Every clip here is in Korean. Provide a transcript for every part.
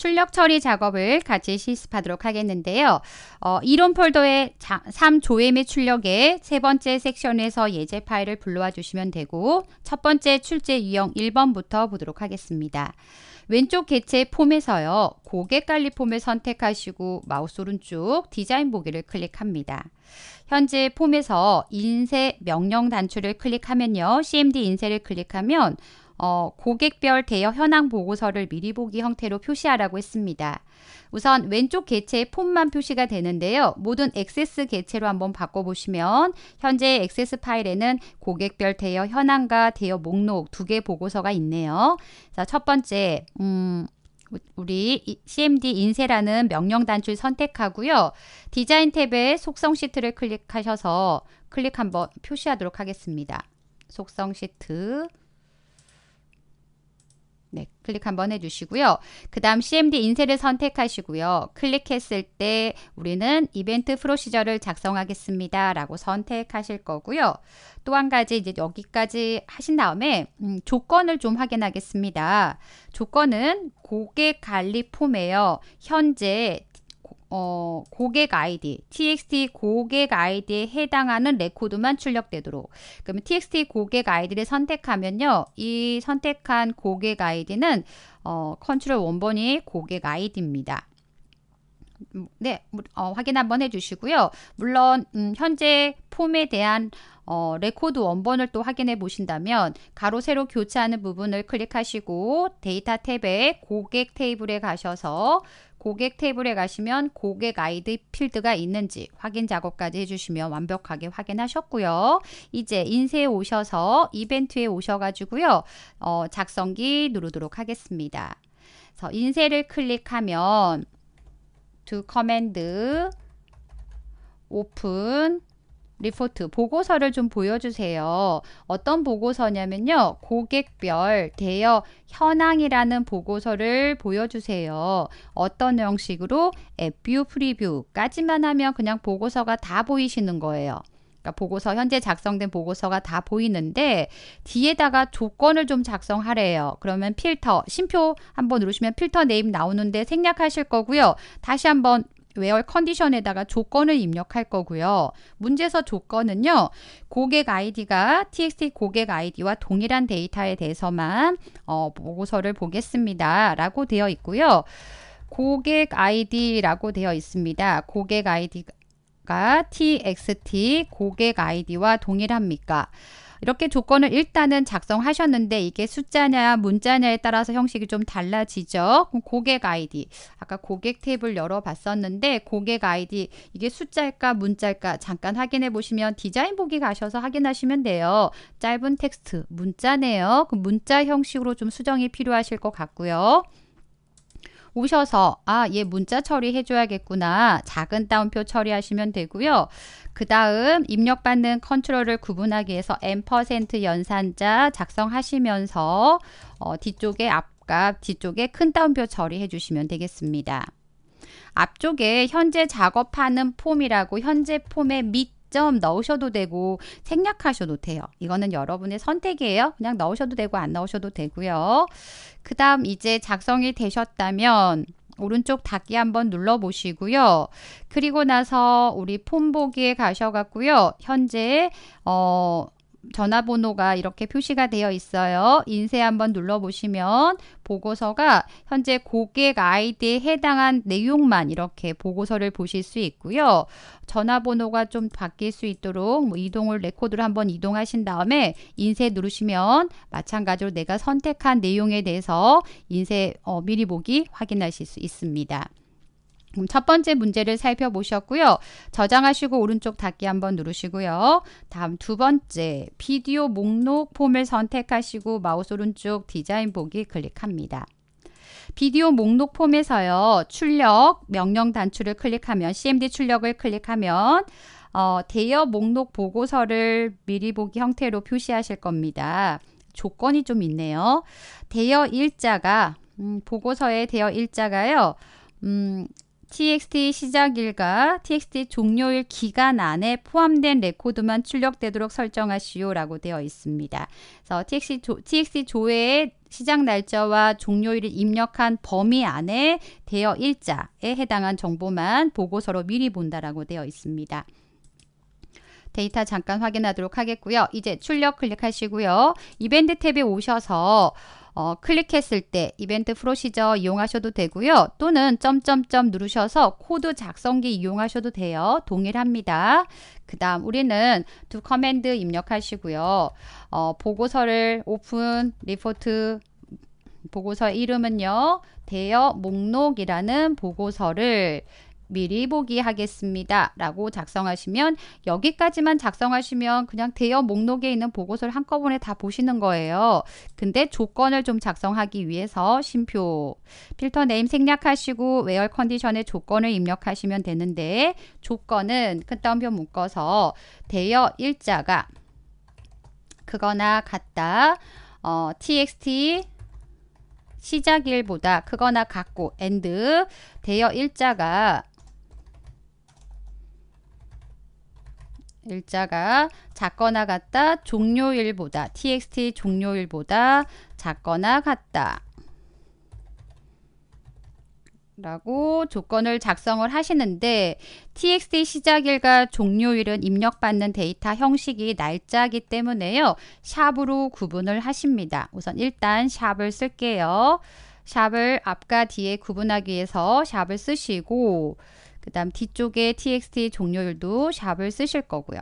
출력 처리 작업을 같이 실습하도록 하겠는데요. 어, 이론 폴더의 3조엠의 출력에 세 번째 섹션에서 예제 파일을 불러와 주시면 되고 첫 번째 출제 유형 1번부터 보도록 하겠습니다. 왼쪽 개체 폼에서요. 고객 관리 폼을 선택하시고 마우스 오른쪽 디자인 보기를 클릭합니다. 현재 폼에서 인쇄 명령 단추를 클릭하면요. CMD 인쇄를 클릭하면 어, 고객별 대여 현황 보고서를 미리 보기 형태로 표시하라고 했습니다. 우선 왼쪽 개체의 폼만 표시가 되는데요. 모든 액세스 개체로 한번 바꿔보시면 현재 액세스 파일에는 고객별 대여 현황과 대여 목록 두 개 보고서가 있네요. 자, 첫 번째, 음, 우리 CMD 인쇄라는 명령 단추를 선택하고요. 디자인 탭에 속성 시트를 클릭하셔서 클릭 한번 표시하도록 하겠습니다. 속성 시트 네, 클릭 한번 해주시고요. 그 다음 CMD 인쇄를 선택하시고요. 클릭했을 때 우리는 이벤트 프로시저를 작성하겠습니다. 라고 선택하실 거고요. 또 한 가지 이제 여기까지 하신 다음에 음, 조건을 좀 확인하겠습니다. 조건은 고객 관리 폼에요. 현재 어, 고객 아이디, txt 고객 아이디에 해당하는 레코드만 출력되도록. 그러면 txt 고객 아이디를 선택하면요. 이 선택한 고객 아이디는 어, 컨트롤 원본이 고객 아이디입니다. 네, 어, 확인 한번 해주시고요. 물론 음, 현재 폼에 대한 어, 레코드 원본을 또 확인해 보신다면 가로 세로 교차하는 부분을 클릭하시고 데이터 탭에 고객 테이블에 가셔서 고객 테이블에 가시면 고객 아이디 필드가 있는지 확인 작업까지 해주시면 완벽하게 확인하셨고요. 이제 인쇄에 오셔서 이벤트에 오셔가지고요. 어, 작성기 누르도록 하겠습니다. 인쇄를 클릭하면 to command open 리포트 보고서를 좀 보여주세요. 어떤 보고서냐면요. 고객별 대여 현황이라는 보고서를 보여주세요. 어떤 형식으로 앱뷰 프리뷰까지만 하면 그냥 보고서가 다 보이시는 거예요. 그러니까 보고서 현재 작성된 보고서가 다 보이는데 뒤에다가 조건을 좀 작성하래요. 그러면 필터 심표 한번 누르시면 필터 네임 나오는데 생략하실 거고요. 다시 한번 웨어 컨디션에다가 조건을 입력할 거고요. 문제서 에 조건은요. 고객 아이디가 txt 고객 아이디와 동일한 데이터에 대해서만 어, 보고서를 보겠습니다. 라고 되어 있고요. 고객 아이디라고 되어 있습니다. 고객 아이디 가 가격과 TXT 고객 아이디와 동일합니까? 이렇게 조건을 일단은 작성하셨는데 이게 숫자냐 문자냐에 따라서 형식이 좀 달라지죠. 고객 아이디 아까 고객 탭을 열어봤었는데 고객 아이디 이게 숫자일까 문자일까 잠깐 확인해 보시면 디자인 보기 가셔서 확인하시면 돼요. 짧은 텍스트 문자네요. 그 문자 형식으로 좀 수정이 필요하실 것 같고요. 오셔서 아, 얘 문자 처리해 줘야겠구나. 작은 따옴표 처리하시면 되고요. 그 다음 입력받는 컨트롤을 구분하기 위해서 M% 연산자 작성하시면서 어, 뒤쪽에 앞값, 뒤쪽에 큰 따옴표 처리해 주시면 되겠습니다. 앞쪽에 현재 작업하는 폼이라고 현재 폼의 밑 직접 넣으셔도 되고 생략하셔도 돼요. 이거는 여러분의 선택이에요. 그냥 넣으셔도 되고 안 넣으셔도 되고요. 그 다음 이제 작성이 되셨다면 오른쪽 닫기 한번 눌러 보시고요. 그리고 나서 우리 폼 보기에 가셔 갖고요. 현재 어 전화번호가 이렇게 표시가 되어 있어요. 인쇄 한번 눌러보시면 보고서가 현재 고객 아이디에 해당한 내용만 이렇게 보고서를 보실 수 있고요. 전화번호가 좀 바뀔 수 있도록 뭐 이동을 레코드로 한번 이동하신 다음에 인쇄 누르시면 마찬가지로 내가 선택한 내용에 대해서 인쇄 어, 미리 보기 확인하실 수 있습니다. 그럼 음, 첫 번째 문제를 살펴보셨고요. 저장하시고 오른쪽 닫기 한번 누르시고요. 다음 두 번째 비디오 목록 폼을 선택하시고 마우스 오른쪽 디자인 보기 클릭합니다. 비디오 목록 폼에서요. 출력, 명령 단추를 클릭하면 CMD 출력을 클릭하면 어, 대여 목록 보고서를 미리 보기 형태로 표시하실 겁니다. 조건이 좀 있네요. 대여 일자가 음, 보고서의 대여 일자가요. 음, txt 시작일과 txt 종료일 기간 안에 포함된 레코드만 출력되도록 설정하시오라고 되어 있습니다. 그래서 txt, 조, txt 조회의 시작 날짜와 종료일을 입력한 범위 안에 대여 일자에 해당한 정보만 보고서로 미리 본다라고 되어 있습니다. 데이터 잠깐 확인하도록 하겠고요. 이제 출력 클릭하시고요. 이벤트 탭에 오셔서 어, 클릭했을 때 이벤트 프로시저 이용하셔도 되고요. 또는 점점점 누르셔서 코드 작성기 이용하셔도 돼요. 동일합니다. 그 다음 우리는 두 커맨드 입력하시고요. 어, 보고서를 오픈 리포트 보고서 이름은요. 대여 목록이라는 보고서를 미리 보기 하겠습니다. 라고 작성하시면 여기까지만 작성하시면 그냥 대여 목록에 있는 보고서를 한꺼번에 다 보시는 거예요. 근데 조건을 좀 작성하기 위해서 심표 필터 네임 생략하시고 웨어 컨디션의 조건을 입력하시면 되는데 조건은 끝다옴표 묶어서 대여 일자가 크거나 같다 어, txt 시작일보다 크거나 같고 and 대여 일자가 일자가 작거나 같다 종료일보다 txt 종료일보다 작거나 같다 라고 조건을 작성을 하시는데 txt 시작일과 종료일은 입력받는 데이터 형식이 날짜이기 때문에요. 샵으로 구분을 하십니다. 우선 일단 샵을 쓸게요. 샵을 앞과 뒤에 구분하기 위해서 샵을 쓰시고 그 다음 뒤쪽에 txt 종료율도 샵을 쓰실 거고요.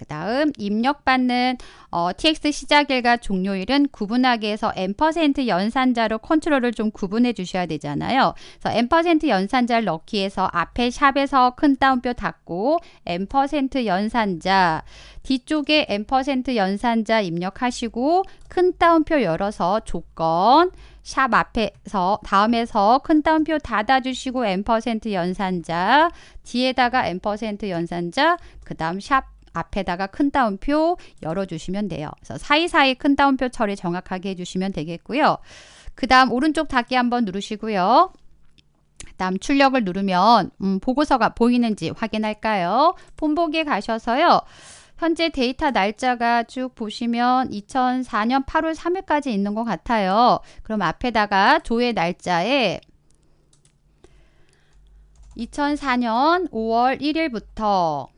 그 다음 입력받는 어, tx 시작일과 종료일은 구분하기 위해서 n% 연산자로 컨트롤을 좀 구분해 주셔야 되잖아요. 그래서 n% 연산자를 넣기 위해서 앞에 샵에서 큰 따옴표 닫고 n% 연산자 뒤쪽에 n% 연산자 입력하시고 큰 따옴표 열어서 조건 샵 앞에서 다음에서 큰 따옴표 닫아주시고 n% 연산자 뒤에다가 n% 연산자 그 다음 샵 앞에다가 큰 따옴표 열어주시면 돼요. 그래서 사이사이 큰 따옴표 처리 정확하게 해주시면 되겠고요. 그 다음 오른쪽 닫기 한번 누르시고요. 다음 출력을 누르면 음, 보고서가 보이는지 확인할까요? 폰보기에 가셔서요. 현재 데이터 날짜가 쭉 보시면 2004년 8월 3일까지 있는 것 같아요. 그럼 앞에다가 조회 날짜에 2004년 5월 1일부터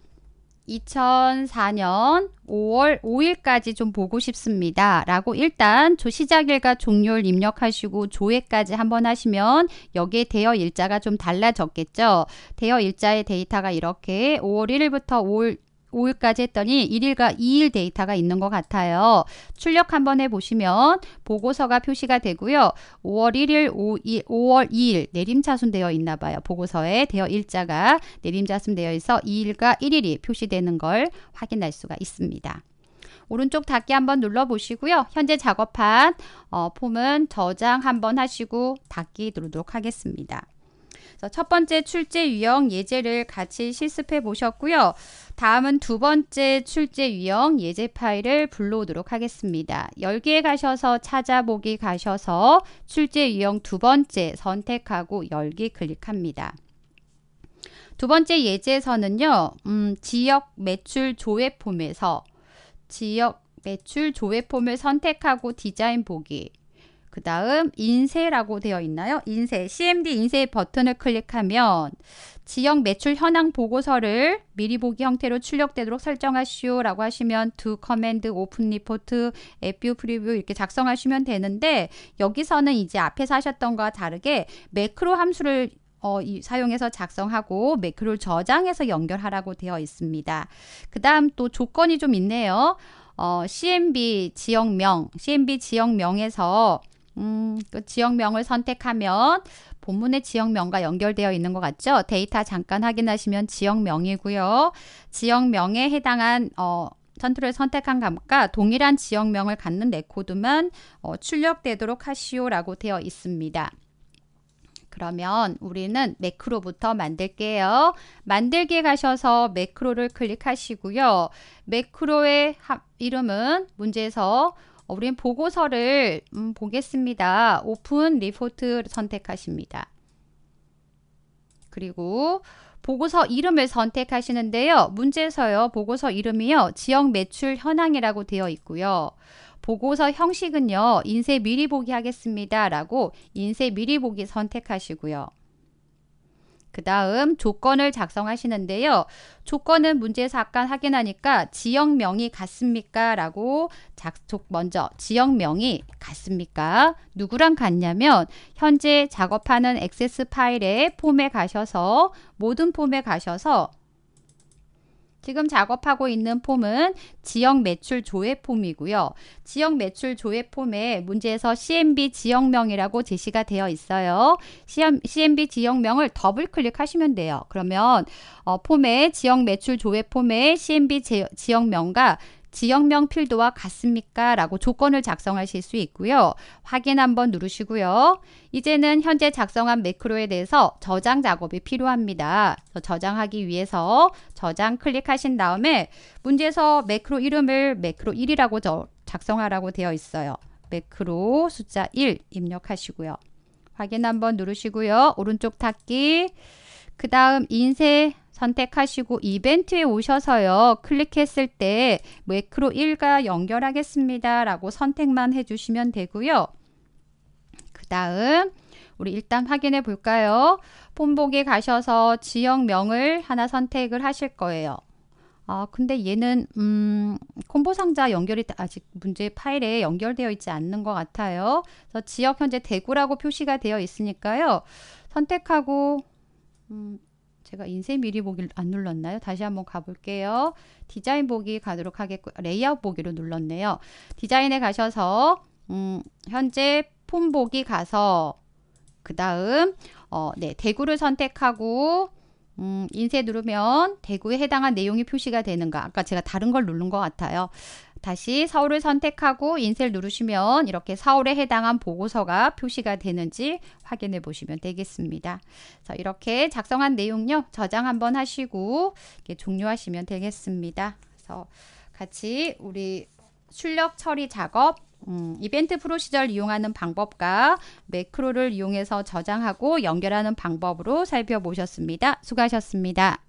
2004년 5월 5일까지 좀 보고 싶습니다. 라고 일단 조 시작일과 종료일 입력하시고 조회까지 한번 하시면 여기에 대여 일자가 좀 달라졌겠죠. 대여 일자의 데이터가 이렇게 5월 1일부터 5월 5일까지 했더니 1일과 2일 데이터가 있는 것 같아요. 출력 한번 해보시면 보고서가 표시가 되고요. 5월 1일, 5일, 5월 2일 내림차순 되어 있나 봐요. 보고서에 대여 일자가 내림차순 되어 있어 2일과 1일이 표시되는 걸 확인할 수가 있습니다. 오른쪽 닫기 한번 눌러보시고요. 현재 작업한 어, 폼은 저장 한번 하시고 닫기 누르도록 하겠습니다. 첫 번째 출제 유형 예제를 같이 실습해 보셨고요. 다음은 두 번째 출제 유형 예제 파일을 불러오도록 하겠습니다. 열기에 가셔서 찾아보기 가셔서 출제 유형 두 번째 선택하고 열기 클릭합니다. 두 번째 예제에서는요. 음, 지역 매출 조회 폼에서 지역 매출 조회 폼을 선택하고 디자인 보기 그 다음 인쇄라고 되어 있나요? 인쇄, CMD 인쇄 버튼을 클릭하면 지역 매출 현황 보고서를 미리 보기 형태로 출력되도록 설정하시오 라고 하시면 두 커맨드 오픈 리포트 앱뷰 프리뷰 이렇게 작성하시면 되는데 여기서는 이제 앞에서 하셨던 것과 다르게 매크로 함수를 어, 이, 사용해서 작성하고 매크로를 저장해서 연결하라고 되어 있습니다. 그 다음 또 조건이 좀 있네요. 어, CMB 지역명, CMB 지역명에서 음, 그 지역명을 선택하면 본문의 지역명과 연결되어 있는 것 같죠? 데이터 잠깐 확인하시면 지역명이고요. 지역명에 해당한 어, 선투를 선택한 값과 동일한 지역명을 갖는 레코드만 네 어, 출력되도록 하시오라고 되어 있습니다. 그러면 우리는 매크로부터 만들게요. 만들기에 가셔서 매크로를 클릭하시고요. 매크로의 이름은 문제에서 어, 우리는 보고서를 음, 보겠습니다. 오픈 리포트 선택하십니다. 그리고 보고서 이름을 선택하시는데요. 문제서요. 보고서 이름이요. 지역 매출 현황이라고 되어 있고요. 보고서 형식은요. 인쇄 미리 보기 하겠습니다. 라고 인쇄 미리 보기 선택하시고요. 그 다음 조건을 작성하시는데요. 조건은 문제 사건 확인하니까 지역명이 같습니까? 라고 작, 먼저 지역명이 같습니까? 누구랑 같냐면 현재 작업하는 액세스 파일의 폼에 가셔서 모든 폼에 가셔서 지금 작업하고 있는 폼은 지역 매출 조회 폼이고요. 지역 매출 조회 폼에 문제에서 CMB 지역명이라고 제시가 되어 있어요. CMB 지역명을 더블 클릭하시면 돼요. 그러면 어, 폼에 지역 매출 조회 폼에 CMB 지역명과 지역명 필드와 같습니까? 라고 조건을 작성하실 수 있고요. 확인 한번 누르시고요. 이제는 현재 작성한 매크로에 대해서 저장 작업이 필요합니다. 저장하기 위해서 저장 클릭하신 다음에 문제에서 매크로 이름을 매크로 1이라고 작성하라고 되어 있어요. 매크로 숫자 1 입력하시고요. 확인 한번 누르시고요. 오른쪽 닫기 그 다음 인쇄 선택하시고 이벤트에 오셔서요. 클릭했을 때 매크로 1과 연결하겠습니다. 라고 선택만 해주시면 되고요. 그 다음 우리 일단 확인해 볼까요? 폼보기 가셔서 지역명을 하나 선택을 하실 거예요. 아 근데 얘는 음 콤보 상자 연결이 아직 문제 파일에 연결되어 있지 않는 것 같아요. 그래서 지역 현재 대구라고 표시가 되어 있으니까요. 선택하고 음, 제가 인쇄 미리 보기를 안 눌렀나요? 다시 한번 가볼게요. 디자인 보기 가도록 하겠고 레이아웃 보기로 눌렀네요. 디자인에 가셔서 음, 현재 폼 보기 가서 그 다음 어, 네 대구를 선택하고 음, 인쇄 누르면 대구에 해당한 내용이 표시가 되는가 아까 제가 다른 걸 누른 것 같아요 다시 서울을 선택하고 인쇄를 누르시면 이렇게 서울에 해당한 보고서가 표시가 되는지 확인해 보시면 되겠습니다. 자, 이렇게 작성한 내용요. 저장 한번 하시고 종료하시면 되겠습니다. 그래서 같이 우리 출력 처리 작업 음, 이벤트 프로시저 이용하는 방법과 매크로를 이용해서 저장하고 연결하는 방법으로 살펴보셨습니다. 수고하셨습니다.